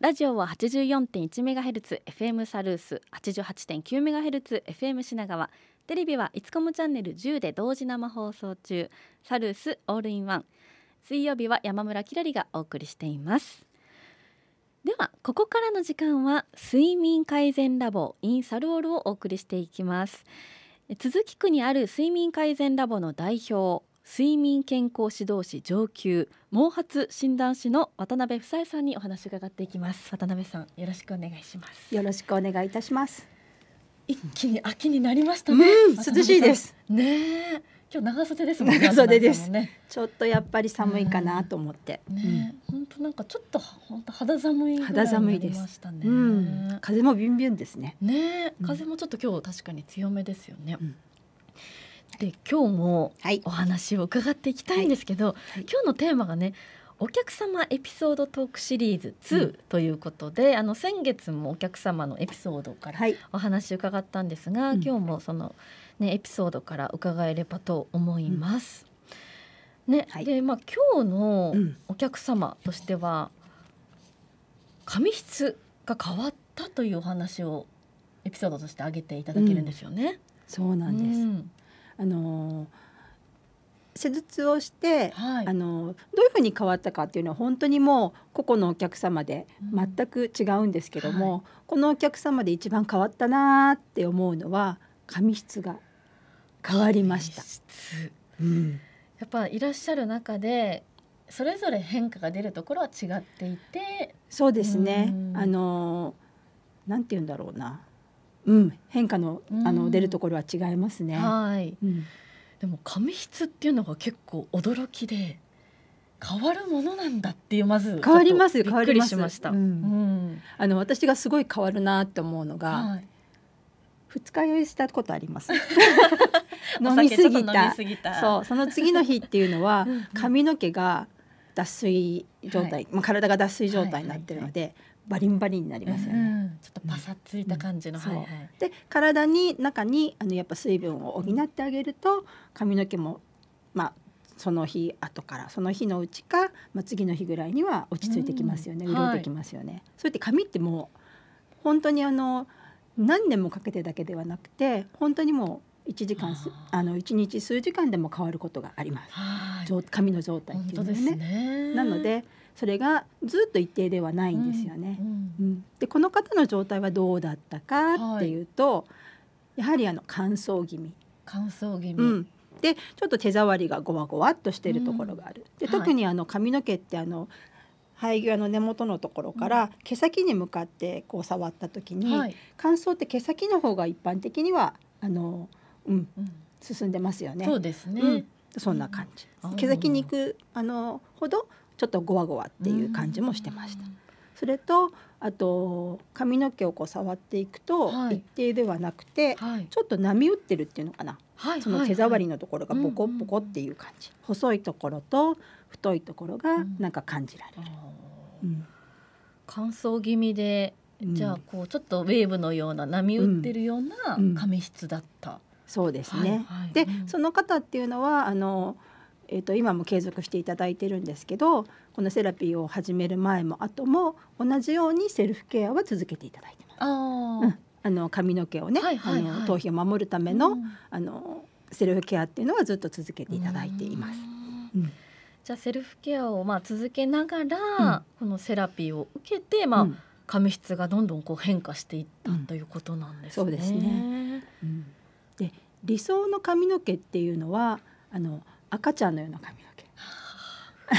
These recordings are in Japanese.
ラジオは八十四点 84.1MHz、FM サルース、八八十点 88.9MHz、FM 品川、テレビはいつこもチャンネル十で同時生放送中、サルースオールインワン。水曜日は山村きらりがお送りしています。ではここからの時間は睡眠改善ラボインサルオールをお送りしていきます続き区にある睡眠改善ラボの代表睡眠健康指導士上級毛髪診断士の渡辺夫妻さんにお話伺っていきます渡辺さんよろしくお願いしますよろしくお願いいたします一気に秋になりましたね、うん、涼しいですね今日長袖ですもんね長袖 です、ね、ちょっとやっぱり寒いかなと思って、うん、ね本当、うん、なんかちょっと本当肌寒い、ね、肌寒いです、うん、風もビュンビュンですねね風もちょっと今日確かに強めですよね、うんで今日もお話を伺っていきたいんですけど、はいはい、今日のテーマがねお客様エピソードトークシリーズ2ということで、うん、あの先月もお客様のエピソードからお話伺ったんですが、はい、今日もその、ね、エピソードから伺えればと思います。うん、ねでまあ、今日のお客様としては、髪質が変わったというお話をエピソードとして挙げていただけるんですよね。うん、そうなんです、あの施術をして、はい、あのどういうふうに変わったかっていうのは本当にもう個々のお客様で全く違うんですけども、うんはい、このお客様で一番変わったなって思うのは髪質が変わりました。うん、やっぱいらっしゃる中でそれぞれ変化が出るところは違っていてそうですね、うん、あのなんて言うんだろうなうん、変化のあの出るところは違いますね。はい、うん、でも紙質っていうのが結構驚きで変わるものなんだっていうまず変わります変わりまました。うん、あの私がすごい変わるなって思うのが。はい二日酔いしたことあります 飲みすぎたそうその次の日っていうのは髪の毛が脱水状態、はい、まあ、体が脱水状態になってるので、はいはいはい、バリンバリンになりますよね、うんうん、ちょっとパサついた感じの、うんはいはい、で体に中にあのやっぱ水分を補ってあげると髪の毛もまあその日後からその日のうちか、まあ、次の日ぐらいには落ち着いてきますよね、うん、潤ってきますよね、はい、そうやって髪ってもう本当にあの何年もかけてだけではなくて本当にも1時間あの1日数時間でも変わることがあります、髪の状態っていうのねねなのでそれがずっと一定ではないんですよね、うん、うん、でこの方の状態はどうだったかっていうと、やはりあの乾燥気味乾燥気味、うん、でちょっと手触りがごわごわっとしてるところがある、で特にあの髪の毛ってあの生え際の根元のところから毛先に向かってこう触った時に、乾燥って毛先の方が一般的にはあのうん進んでますよね。そうですね、そんな感じ、毛先に行くあのほどちょっとゴワゴワっていう感じもしてました。それとあと髪の毛をこう触っていくと、一定ではなくて、はい、ちょっと波打ってるっていうのかな、はい、その手触りのところがボコボコっていう感じ、細いところと太いところがなんか感じられる、うん乾燥気味でじゃあこうちょっとウェーブのような波打ってるような髪質だった、そうですね、はいはい、で、うん、その方っていうのはあの、えーと、今も継続していただいてるんですけどこのセラピーを始める前も後も同じようにセルフケアは続けていただいてます。あうん、あの髪の毛をね、はいはいはい、あの頭皮を守るためのうん、あのセルフケアっていうのはずっと続けていただいています。うんじゃあセルフケアをまあ続けながら、このセラピーを受けて、まあ髪質がどんどんこう変化していったということなんですね。そうですね、で理想の髪の毛っていうのはあの赤ちゃんのような髪の毛。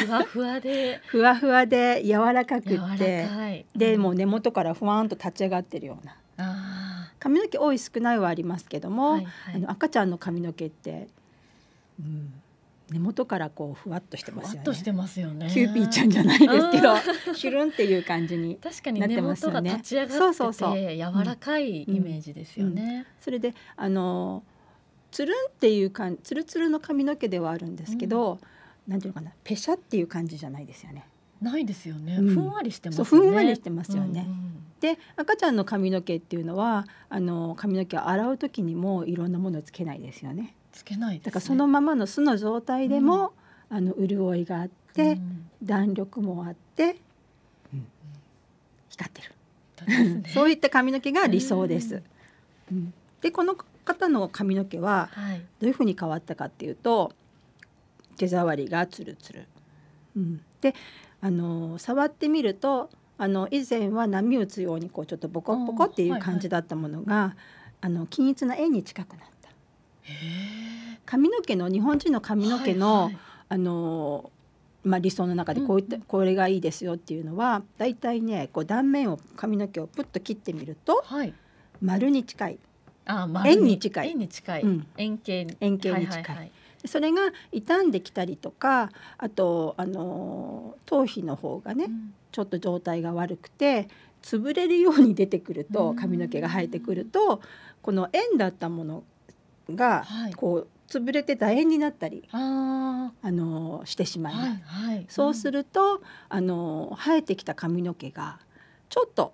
ふわふわで ふわふわで柔らかくってで、うん、もう根元からふわんと立ち上がってるような髪の毛多い少ないはありますけども、はいはい、あの赤ちゃんの髪の毛って、うん、根元からこうふわっとしてますよね、ね、キューピーちゃんじゃないですけどひるんっていう感じに なってますよね確かに根元が立ち上がってて柔らかいイメージですよね、うんうん、それであのーつるんっていうかつるつるの髪の毛ではあるんですけど、うん、なんていうのかなペシャっていう感じじゃないですよね。ないですよね。うん、ふんわりしてます、ね、ふんわりしてますよね。うんうん、で赤ちゃんの髪の毛っていうのはあの髪の毛を洗う時にもいろんなものつけないですよね。つけない、ね、だからそのままの素の状態でも、うん、あの潤いがあって、うん、弾力もあって、うん、光ってる。そういった髪の毛が理想です。うん、でこの方の髪の毛はどういうふうに変わったかっていうと手触りがツルツル。うん、であの触ってみるとあの以前は波打つようにこうちょっとボコボコっていう感じだったものが、はいはい、あの均一な円に近くなった。髪の毛の日本人の髪の毛の、はいはい、あのまあ、理想の中でこういった、うん、これがいいですよっていうのはだいたいねこう断面を髪の毛をプッと切ってみると、はい、丸に近いあ円に近い円に近い、うん、円形に円形に近いはいはいはい、それが傷んできたりとかあと、あの頭皮の方がね、うん、ちょっと状態が悪くて潰れるように出てくると髪の毛が生えてくると、うん、この円だったものがこう潰れて楕円になったり、ああのしてしまいます、はいはい、そうすると、あの生えてきた髪の毛がちょっと、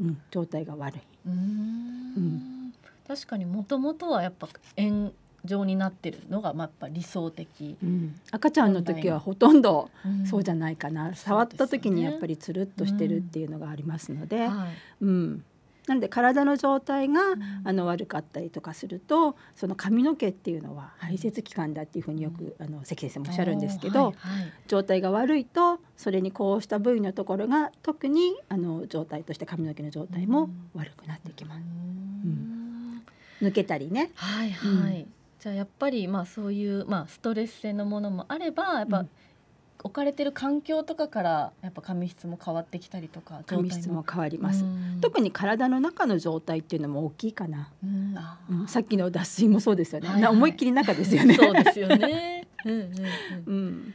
うん、状態が悪い。うん確かにもともとはやっぱ円状になってるのがまあやっぱ理想的、うん、赤ちゃんの時はほとんどそうじゃないかな、うん、触った時にやっぱりつるっとしてるっていうのがありますので、うん、はいうん、なので体の状態が、あの悪かったりとかするとその髪の毛っていうのは排泄器官だっていうふうによく、あの関先生もおっしゃるんですけど、はいはい、状態が悪いとそれにこうした部位のところが特にあの状態として髪の毛の状態も悪くなってきます。うん抜けたりね。はいはい、うん、じゃあやっぱりまあそういうまあストレス性のものもあればやっぱ、うん、置かれてる環境とかからやっぱ髪質も変わってきたりとか髪質も変わります、特に体の中の状態っていうのも大きいかな、うん、さっきの脱水もそうですよね、はいはい、思いっきり中ですよねそうですよね うんうんうん、うん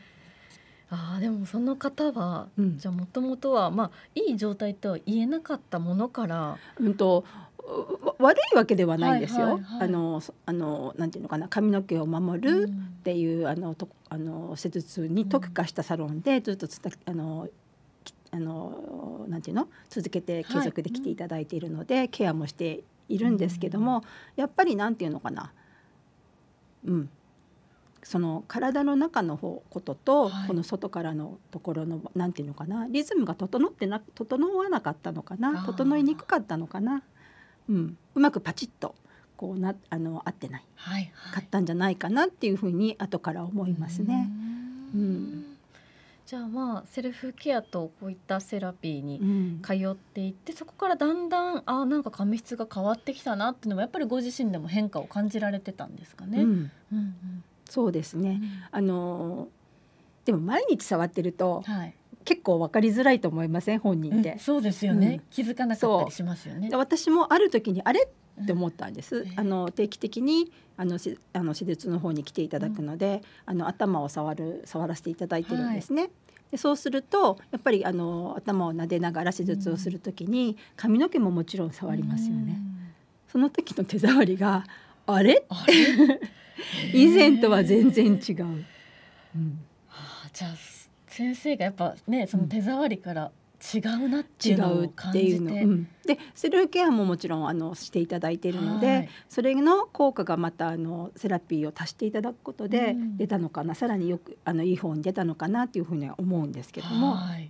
あでもその方は、うん、じゃあもともとは、まあ、いい状態とは言えなかったものから、うんと悪いわけではないんですよ。あのあのなんていうのかな髪の毛を守るっていう、うん、あのとあの施術に特化したサロンでずっとつたあのあのなんていうの続けて継続できていただいているので、はい、ケアもしているんですけども、やっぱりなんていうのかなうんその体の中の方ことと、この外からのところの何て言うのかなリズムが整ってな整わなかったのかな整いにくかったのかなうん、うまくパチッとこうなあの合ってない、はいはい、買ったんじゃないかなっていうふうに後から思いますね。うんうんじゃあまあセルフケアとこういったセラピーに通っていって、うん、そこからだんだんあなんか髪質が変わってきたなっていうのもやっぱりご自身でも変化を感じられてたんですかね。うんそうですね、あのでも毎日触ってると、はい、結構分かりづらいと思いません本人って、うん、そうですよね、うん、気づかなかったりしますよね私もある時にあれって思ったんです、うん、あの定期的にあのしあの手術の方に来ていただくので、あの頭を触る触らせていただいてるんですね、はい、でそうするとやっぱりあの頭を撫でながら手術をする時に、髪の毛ももちろん触りますよね、その時の手触りがあれ 以前とは全然違う、うん、あじゃあ先生がやっぱねその手触りから違うなっていうのを感じて、うん、でセルフケアももちろんあのしていただいているので、はい、それの効果がまたあのセラピーを足していただくことで出たのかな、うん、さらによくあのいい方に出たのかなっていうふうには思うんですけども。はい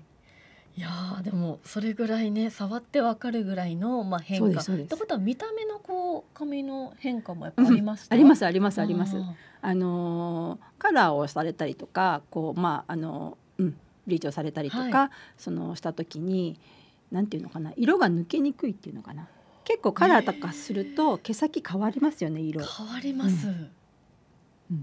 いやでもそれぐらいね触ってわかるぐらいの、まあ、変化ってことは見た目のこう髪の変化もやっぱあります、うん、ありますありますあります。あのカラーをされたりとかこう、まああのうん、ブリーチをされたりとか、はい、そのした時になんていうのかな色が抜けにくいっていうのかな結構カラーとかすると毛先変わりますよね色変わります、うん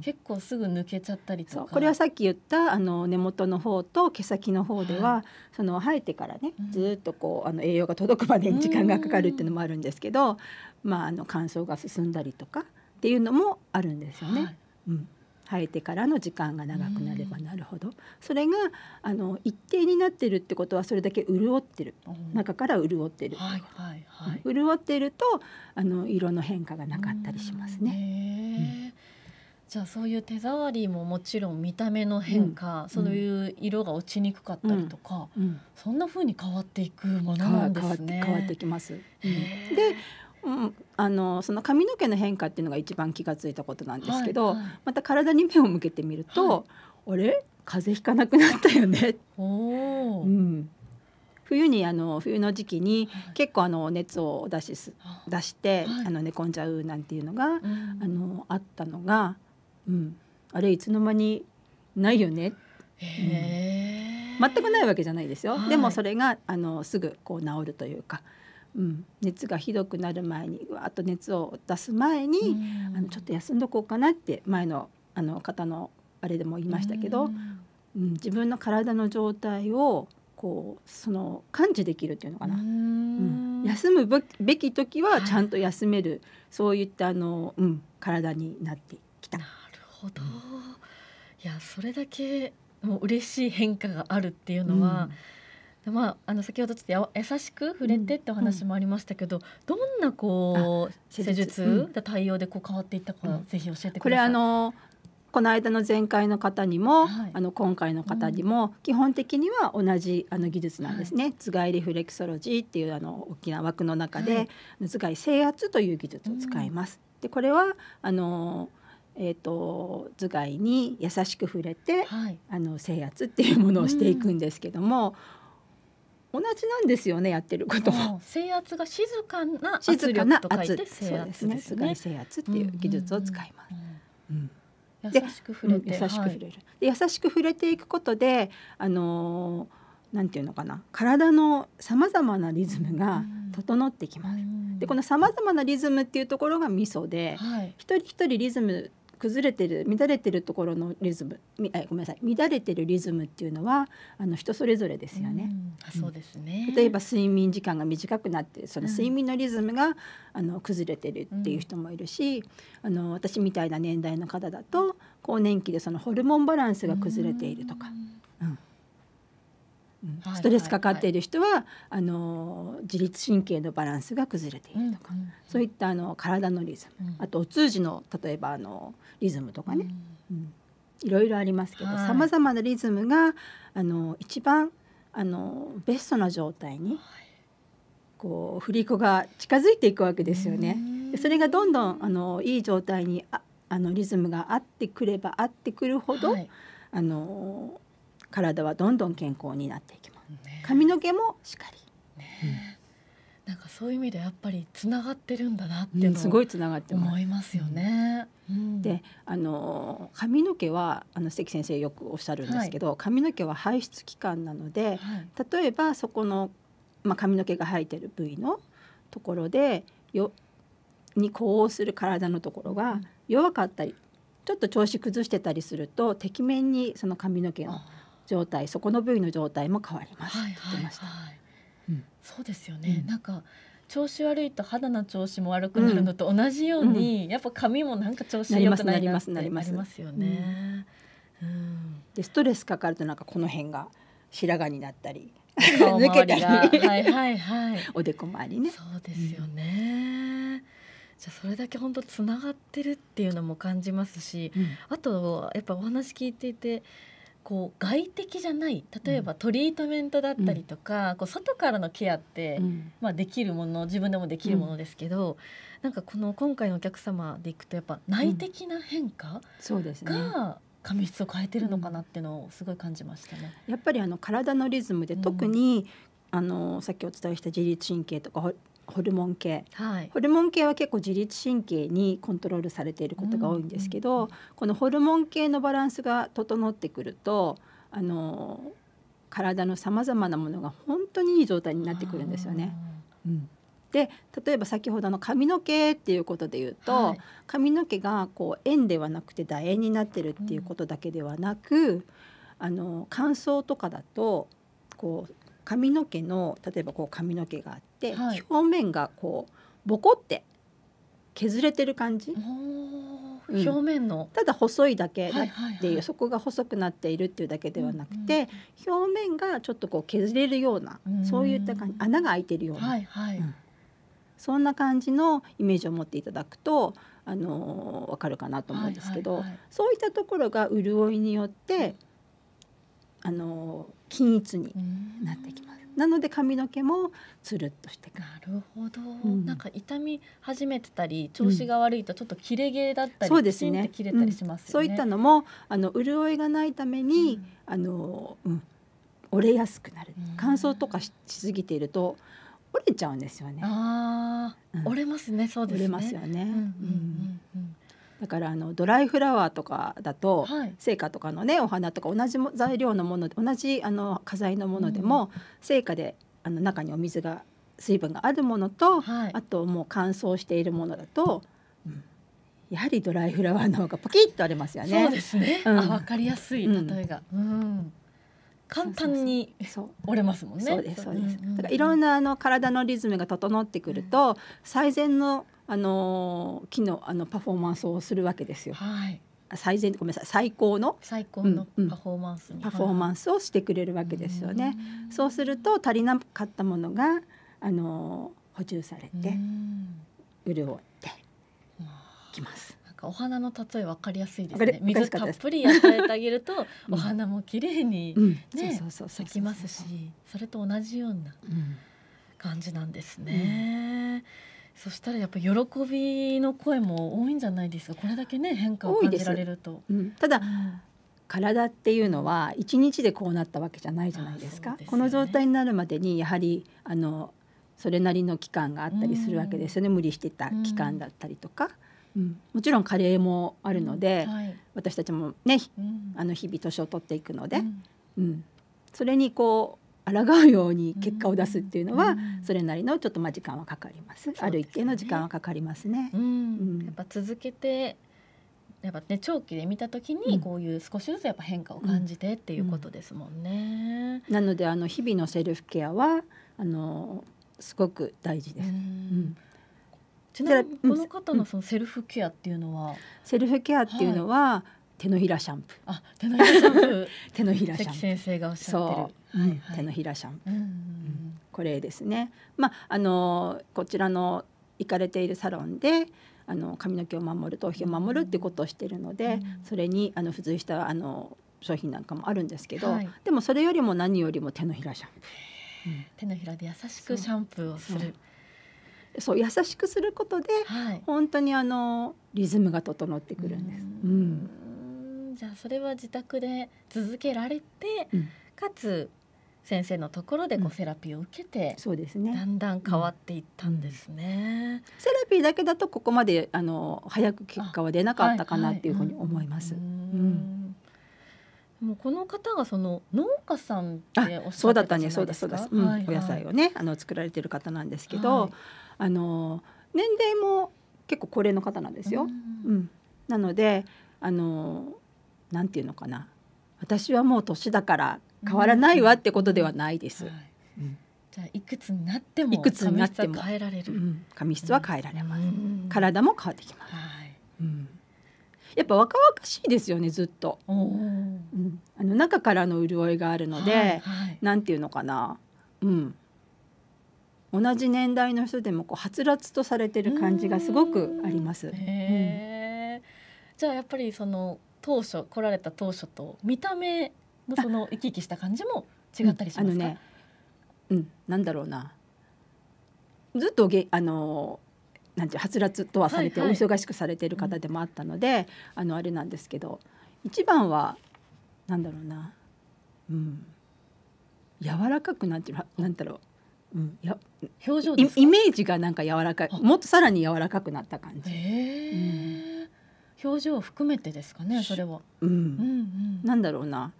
結構すぐ抜けちゃったりとかこれはさっき言ったあの根元の方と毛先の方では、はい、その生えてからね、ずっとこうあの栄養が届くまでに時間がかかるっていうのもあるんですけど、まあ、あの乾燥が進んだりとかっていうのもあるんですよね。はい、うん生えてからの時間が長くなればなるほど、それがあの一定になってるってことはそれだけ潤ってる、中から潤ってる、はいはいはい、潤ってるとあの色の変化がなかったりしますね。じゃあそういう手触りももちろん見た目の変化、うん、そういう色が落ちにくかったりとか、うんうん、そんな風に変わっていくものなんですね。変わってきます。うん、で、うん、あのその髪の毛の変化っていうのが一番気が付いたことなんですけど、はいはい、また体に目を向けてみると、はい、あれ風邪ひかなくなったよね。うん、冬にあの冬の時期に結構あの熱を出しす出して、はい、あの寝込んじゃうなんていうのが、はい、あのあったのが、うん、あれいつの間にないよね。うん、全くないわけじゃないですよ。はい、でもそれがあのすぐこう治るというか。うん、熱がひどくなる前にわっと熱を出す前に、あのちょっと休んどこうかなって前のあの方のあれでも言いましたけど、うん、自分の体の状態をこうその感知できるっていうのかな、うん、休むべき時はちゃんと休める、はい、そういったあの、うん、体になってきた。なるほど、いやそれだけもう嬉しい変化があるっていうのは、うんまあ、あの先ほどちょっと優しく触れてってお話もありましたけど、うん、どんなこう施術や対応でこう変わっていったか、うん、ぜひ教えてください。これあのこの間の前回の方にも、はい、あの今回の方にも、うん、基本的には同じあの技術なんですね、はい、頭蓋リフレクソロジーっていうあの大きな枠の中で、はい、頭蓋制圧という技術を使います。でこれはあのえーと、頭蓋に優しく触れて、はい、あの制圧っていうものをしていくんですけども、同じなんですよねやってることも制圧が静かな圧力と書いて制圧ですね静圧っていう技術を使います、優しく触れて、優しく触れる、はい、で優しく触れていくことであのなんていうのかな体のさまざまなリズムが整ってきます、でこのさまざまなリズムっていうところがミソで、はい、一人一人リズム崩れてる乱れてるところのリズムみえごめんなさい乱れてるリズムっていうのはあの人それぞれですよね。うん、そうですね例えば睡眠時間が短くなってその睡眠のリズムが、うん、あの崩れてるっていう人もいるし、あの私みたいな年代の方だと更年期でそのホルモンバランスが崩れているとか。うんストレスかかっている人はあの自律神経のバランスが崩れているとか、そういったあの体のリズム、あとお通じの例えばあのリズムとかね、いろいろありますけどさまざまなリズムがあの一番あのベストな状態に、こう振り子が近づいていくわけですよね。それがどんどんあのいい状態にああのリズムが合ってくれば合ってくるほど、はい、あの体はどんどん健康になっていきます。ね、髪の毛もしかり。ね、うん、なんかそういう意味でやっぱりつながってるんだなって、うん、すごいつながって思いますよね。うん、であの髪の毛はあの関先生よくおっしゃるんですけど、はい、髪の毛は排出器官なので、はい、例えばそこの、まあ、髪の毛が生えてる部位のところでよに呼応する体のところが弱かったりちょっと調子崩してたりするとてきめんにその髪の毛の状態そこの部位の状態も変わりますはいはい、はいうん、そうですよね、うん、なんか調子悪いと肌の調子も悪くなるのと同じように、うん、やっぱ髪もなんか調子良くなりますなりますなりますよね、うん、でストレスかかるとなんかこの辺が白髪になったり顔 周りはいはいはい おでこ周りねそうですよね、じゃそれだけ本当つながってるっていうのも感じますし、あとやっぱお話聞いていてこう外的じゃない例えばトリートメントだったりとか、うん、こう外からのケアって、うん、まあ、できるもの自分でもできるものですけど、うん、なんかこの今回のお客様でいくとやっぱ内的な変化が、髪質を変えてるのかなっていうのをすごい感じましたね。やっぱりあの体のリズムで特に、あのさっきお伝えした自律神経とかホルモン系、はい、ホルモン系は結構自律神経にコントロールされていることが多いんですけど、うん、このホルモン系のバランスが整ってくるとあの体のさまざまなものが本当にいい状態になってくるんですよね。うん、で例えば先ほどの髪の毛っていうことで言うと、はい、髪の毛がこう円ではなくて楕円になってるっていうことだけではなく、うん、あの乾燥とかだとこう髪の毛の例えばこう髪の毛があって、はい、表面がこうボコって削れてる感じ。うん、表面の、ただ細いだけっていう、はいはいはい、そこが細くなっているっていうだけではなくて、うんうん、表面がちょっとこう削れるような、うん、そういった感じ穴が開いてるような、はいはいうん、そんな感じのイメージを持っていただくと、あのー、分かるかなと思うんですけど、はいはいはい、そういったところが潤いによって、あのー均一になってきます。なので髪の毛もつるっとしてなるほど、うん、なんか痛み始めてたり調子が悪いとちょっと切れ毛だったり、うん、そうですね切れたりします、ねうん、そういったのもあの潤いがないために、うん、あの、うん、折れやすくなる、乾燥とかしすぎていると折れちゃうんですよねあ、うん、折れますねそうですね折れますよね、うんうんうんだからあのドライフラワーとかだと、はい、成果とかのねお花とか同じ材料のもの同じあの花材のものでも、うん、成果であの中にお水が水分があるものと、はい、あともう乾燥しているものだと、うん、やはりドライフラワーの方がポキッとありますよね。そうですね。うん、あわかりやすい例えが。うん、うん簡単に折れますもんね。そうですそうです。だからいろんなあの体のリズムが整ってくると、最善のあの木のあのパフォーマンスをするわけですよ。はい、最善ごめんなさい最高の最高のパフォーマンス、ううん、パフォーマンスをしてくれるわけですよね。そうすると足りなかったものがあの補充されて潤ってきます。なんかお花の例えわかりやすいですね。水たっぷり与えてあげると、お花も綺麗にね咲きますし、それと同じような感じなんですね。うんそしたらやっぱ喜びの声も多いんじゃないですかこれだけね変化を感じられると。うん、ただ、うん、体っていうのは一日でこうなったわけじゃないじゃないですか。すね、この状態になるまでにやはりあのそれなりの期間があったりするわけですよね、うん、無理してた期間だったりとか、うん、もちろん加齢もあるので、はい、私たちもね、あの日々年を取っていくので、うんそれにこう抗うように結果を出すっていうのは、それなりのちょっとまあ時間はかかります、ね、ある一定の時間はかかりますね。うん、やっぱ続けてやっぱね長期で見た時にこういう少しずつやっぱ変化を感じてっていうことですもんね。うん、なのであの日々のセルフケアはあのすごく大事です。うん、ちなみにこの方のそのセルフケアっていうのは、セルフケアっていうのは、手のひらシャンプー。あ、手のひらシャンプー。手のひらシャンプー。先生がおっしゃってる。はい手のひらシャンプー、うんうんうん、これですね、まあ、あのこちらの行かれているサロンであの髪の毛を守る頭皮を守るってことをしてるので、うん、それにあの付随したあの商品なんかもあるんですけど、はい、でもそれよりも何よりも手のひらシャンプー、うん、手のひらで優しくシャンプーをする。そう優しくすることで、はい、本当にあのリズムが整ってくるんです。うん、うん、じゃあそれは自宅で続けられて、かつ先生のところでこうセラピーを受けて、そうですねだんだん変わっていったんですね、うん、セラピーだけだとここまであの早く結果は出なかったかなっていうふうに思います。うん。もうこの方がその農家さんっおっしゃってたじゃないですか。そうだったね、そうだそううんお野菜をね、あの作られてる方なんですけど、はい、あの年齢も結構高齢の方なんですよ。うん、うん、なので、あのなんていうのかな、私はもう年だから変わらないわってことではないです。じゃいくつになってもいくつになっても変えられる、うん、髪質は変えられます、体も変わってきます、うん、やっぱ若々しいですよねずっと、うん、あの中からの潤いがあるので、はいはい、なんていうのかな、うん、同じ年代の人でもこうはつらつとされてる感じがすごくあります。うん、じゃあやっぱりその当初来られた当初と見た目のその生き生きした感じも違ったりしますか、うん、ね、うん、なんだろうなずっとげあのなんてはつらつとはされて、はいはい、お忙しくされてる方でもあったので、うん、あのあれなんですけど一番はなんだろうな、うん、柔らかくなんていうなんだろううん、や表情イメージがなんか柔らかいもっとさらに柔らかくなった感じ、うん、表情を含めてですかねそれは、うん、うんうん、なんだろうな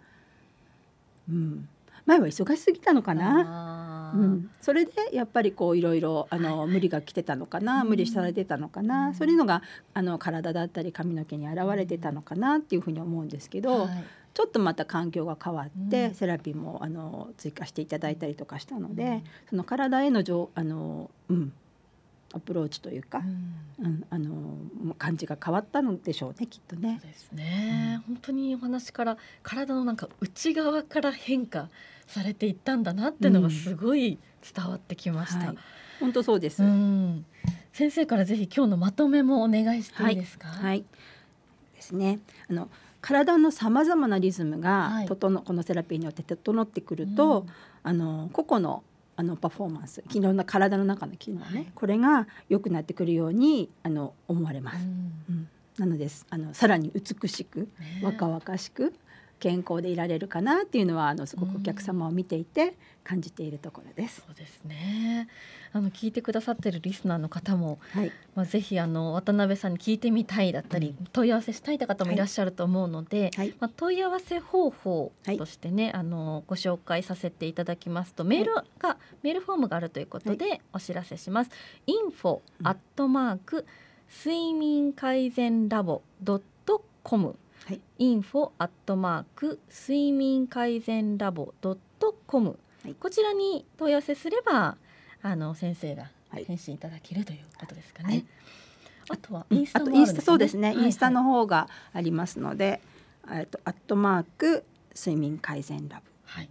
うん、前は忙しすぎたのかな、うん、それでやっぱりこういろいろあの、無理が来てたのかな、無理されてたのかな、うん、そういうのがあの体だったり髪の毛に現れてたのかなっていうふうに思うんですけど、ちょっとまた環境が変わって、セラピーもあの追加していただいたりとかしたので、その体へのあの、うん、アプローチというか、うん、うん、あの感じが変わったのでしょうねきっとね。そうですね、うん、本当にお話から体のなんか内側から変化されていったんだなっていうのがすごい伝わってきました。うんはい、本当そうです、先生からぜひ今日のまとめもお願いしていいですか。はい、はい、ですね。あの体のさまざまなリズムが整、はい、このセラピーによって整ってくると、あの個々のあのパフォーマンスいろんな体の中の機能ね、はい、これが良くなってくるようにあの思われます。うん、うん、なのですあのさらに美しく、若々しく健康でいられるかなっていうのはあのすごくお客様を見ていて感じているところです。うそうですね。あの聞いてくださってるリスナーの方も、はい、まあぜひあの渡辺さんに聞いてみたいだったり、うん、問い合わせしたいという方もいらっしゃると思うので、はいまあ問い合わせ方法としてね、あのご紹介させていただきますと、メールが、メールフォームがあるということでお知らせします。info アットマーク睡眠改善ラボドットコムはい、info アットマーク睡眠改善ラボドットコム、はい、こちらに問い合わせすればあの先生が返信いただけるということですかね。はい、あとはインスタ、ね、インスタそうですね、はいはい、インスタの方がありますので、えっとアットマーク睡眠改善ラボ。はい。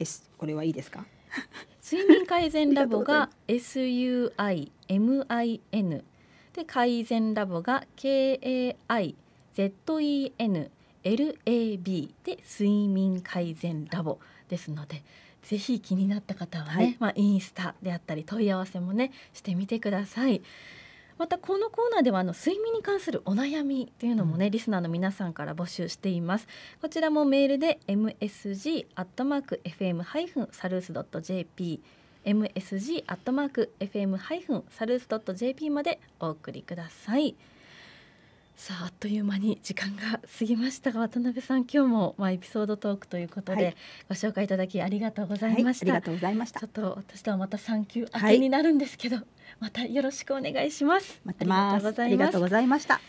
S これはいいですか？睡眠改善ラボが S U I M I N で改善ラボが K A I ZENLAB で睡眠改善ラボですのでぜひ気になった方はね、はい、まあ、インスタであったり問い合わせもねしてみてください。またこのコーナーではあの睡眠に関するお悩みというのもね、うん、リスナーの皆さんから募集していますこちらもメールで msg アットマーク fm s a l u jp msg アットマーク fm ハ a フ jp までお送りください。さああっという間に時間が過ぎましたが渡辺さん今日もまあエピソードトークということで、はい、ご紹介いただきありがとうございました、はい、ありがとうございましたちょっと私とはまた産休明けになるんですけど、はい、またよろしくお願いします待ってますありがとうございました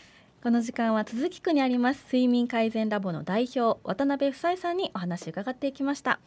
この時間は続き区にあります睡眠改善ラボの代表渡辺夫妻さんにお話伺っていきました